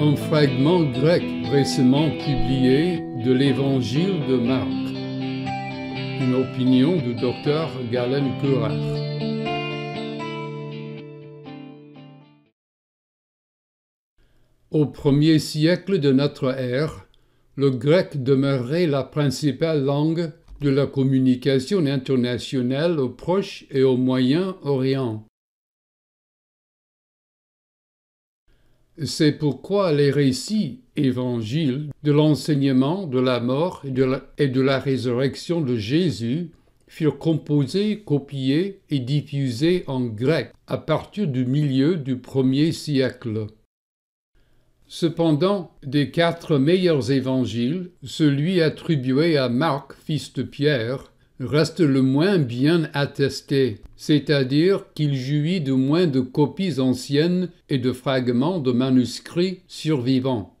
un fragment grec récemment publié de l'évangile de Marc, une opinion du docteur Galen curran Au premier siècle de notre ère, le grec demeurait la principale langue de la communication internationale au Proche et au Moyen-Orient. C'est pourquoi les récits évangiles de l'enseignement de la mort et de la, résurrection de Jésus furent composés, copiés et diffusés en grec à partir du milieu du premier siècle. Cependant, des quatre meilleurs évangiles, celui attribué à Marc, fils de Pierre, reste le moins bien attesté, c'est-à-dire qu'il jouit de moins de copies anciennes et de fragments de manuscrits survivants.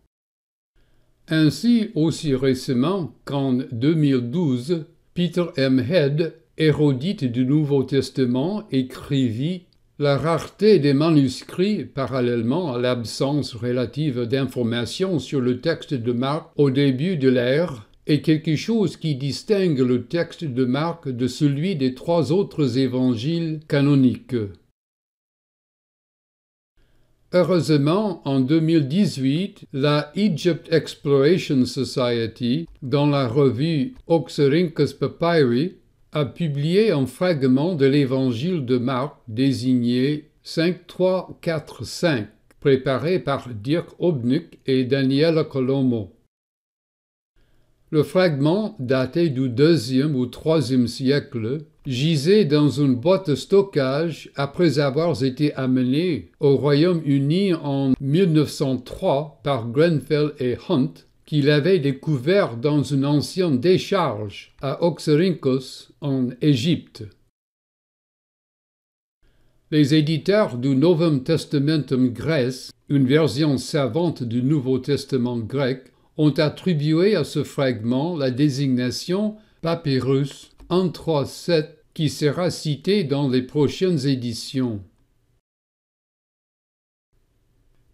Ainsi, aussi récemment qu'en 2012, Peter M. Head, érudite du Nouveau Testament, écrivit La rareté des manuscrits, parallèlement à l'absence relative d'informations sur le texte de Marc au début de l'ère, est quelque chose qui distingue le texte de Marc de celui des trois autres évangiles canoniques. Heureusement, en 2018, la Egypt Exploration Society, dans la revue Oxyrhynchus Papyri, a publié un fragment de l'évangile de Marc désigné 5.3.4.5, préparé par Dirk Obnuck et Daniela Colomo. Le fragment, daté du deuxième ou troisième siècle, gisait dans une boîte de stockage après avoir été amené au Royaume-Uni en 1903 par Grenfell et Hunt, qui avait découvert dans une ancienne décharge à Oxyrhynchos, en Égypte. Les éditeurs du Novum Testamentum Grèce, une version savante du Nouveau Testament grec, ont attribué à ce fragment la désignation papyrus 137 qui sera cité dans les prochaines éditions.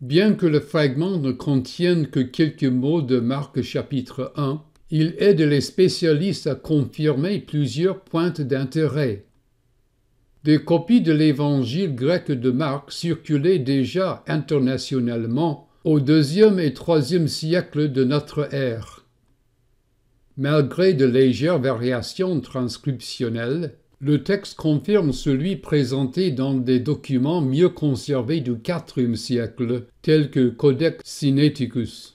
Bien que le fragment ne contienne que quelques mots de Marc chapitre 1, il aide les spécialistes à confirmer plusieurs points d'intérêt. Des copies de l'évangile grec de Marc circulaient déjà internationalement au deuxième et troisième siècle de notre ère. Malgré de légères variations transcriptionnelles, le texte confirme celui présenté dans des documents mieux conservés du IVe siècle, tels que Codex Sinaiticus.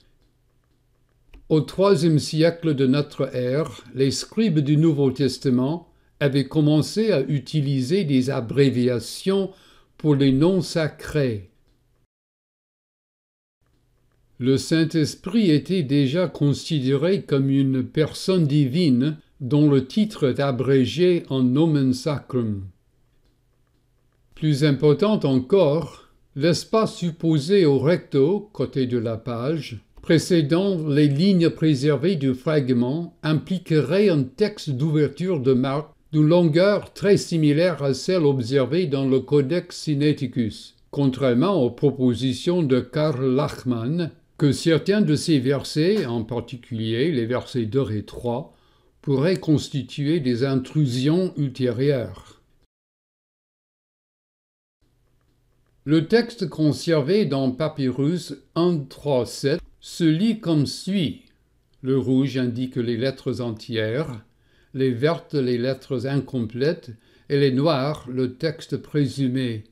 Au IIIe siècle de notre ère, les scribes du Nouveau Testament avaient commencé à utiliser des abréviations pour les noms sacrés le Saint-Esprit était déjà considéré comme une personne divine dont le titre est abrégé en nomen sacrum. Plus important encore, l'espace supposé au recto, côté de la page, précédant les lignes préservées du fragment, impliquerait un texte d'ouverture de marque d'une longueur très similaire à celle observée dans le Codex Sinaiticus, contrairement aux propositions de Karl Lachmann que certains de ces versets, en particulier les versets 2 et 3, pourraient constituer des intrusions ultérieures. Le texte conservé dans Papyrus 1.3.7 se lit comme suit. Le rouge indique les lettres entières, les vertes les lettres incomplètes et les noirs le texte présumé,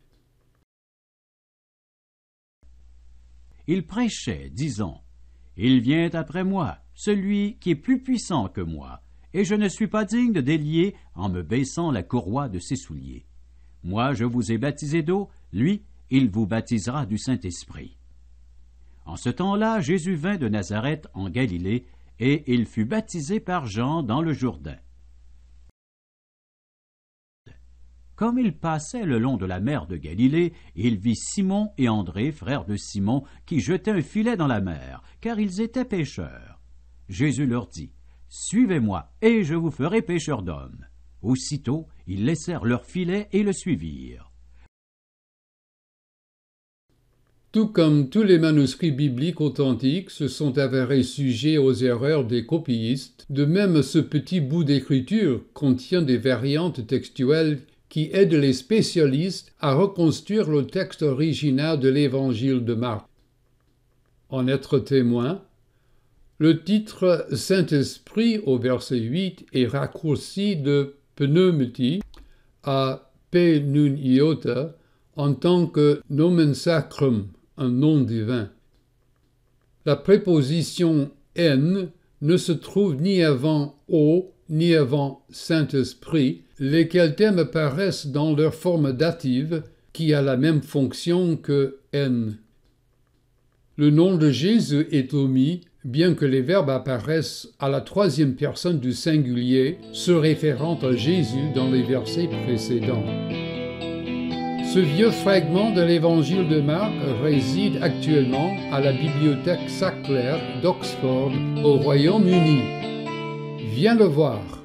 il prêchait, disant Il vient après moi, celui qui est plus puissant que moi, et je ne suis pas digne de délier en me baissant la courroie de ses souliers. Moi, je vous ai baptisé d'eau, lui, il vous baptisera du Saint-Esprit. En ce temps-là, Jésus vint de Nazareth en Galilée, et il fut baptisé par Jean dans le Jourdain. Comme il passait le long de la mer de Galilée, il vit Simon et André, frères de Simon, qui jetaient un filet dans la mer, car ils étaient pêcheurs. Jésus leur dit Suivez-moi, et je vous ferai pêcheurs d'hommes. Aussitôt, ils laissèrent leur filet et le suivirent. Tout comme tous les manuscrits bibliques authentiques se sont avérés sujets aux erreurs des copistes, de même ce petit bout d'écriture contient des variantes textuelles qui aide les spécialistes à reconstruire le texte original de l'évangile de Marc. En être témoin, le titre Saint-Esprit au verset 8 est raccourci de pneumati à nun iota en tant que nomen sacrum, un nom divin. La préposition N ne se trouve ni avant O ni avant Saint-Esprit, lesquels thèmes apparaissent dans leur forme dative qui a la même fonction que N. Le nom de Jésus est omis, bien que les verbes apparaissent à la troisième personne du singulier, se référant à Jésus dans les versets précédents. Ce vieux fragment de l'évangile de Marc réside actuellement à la bibliothèque Sackler d'Oxford au Royaume-Uni. Viens le voir.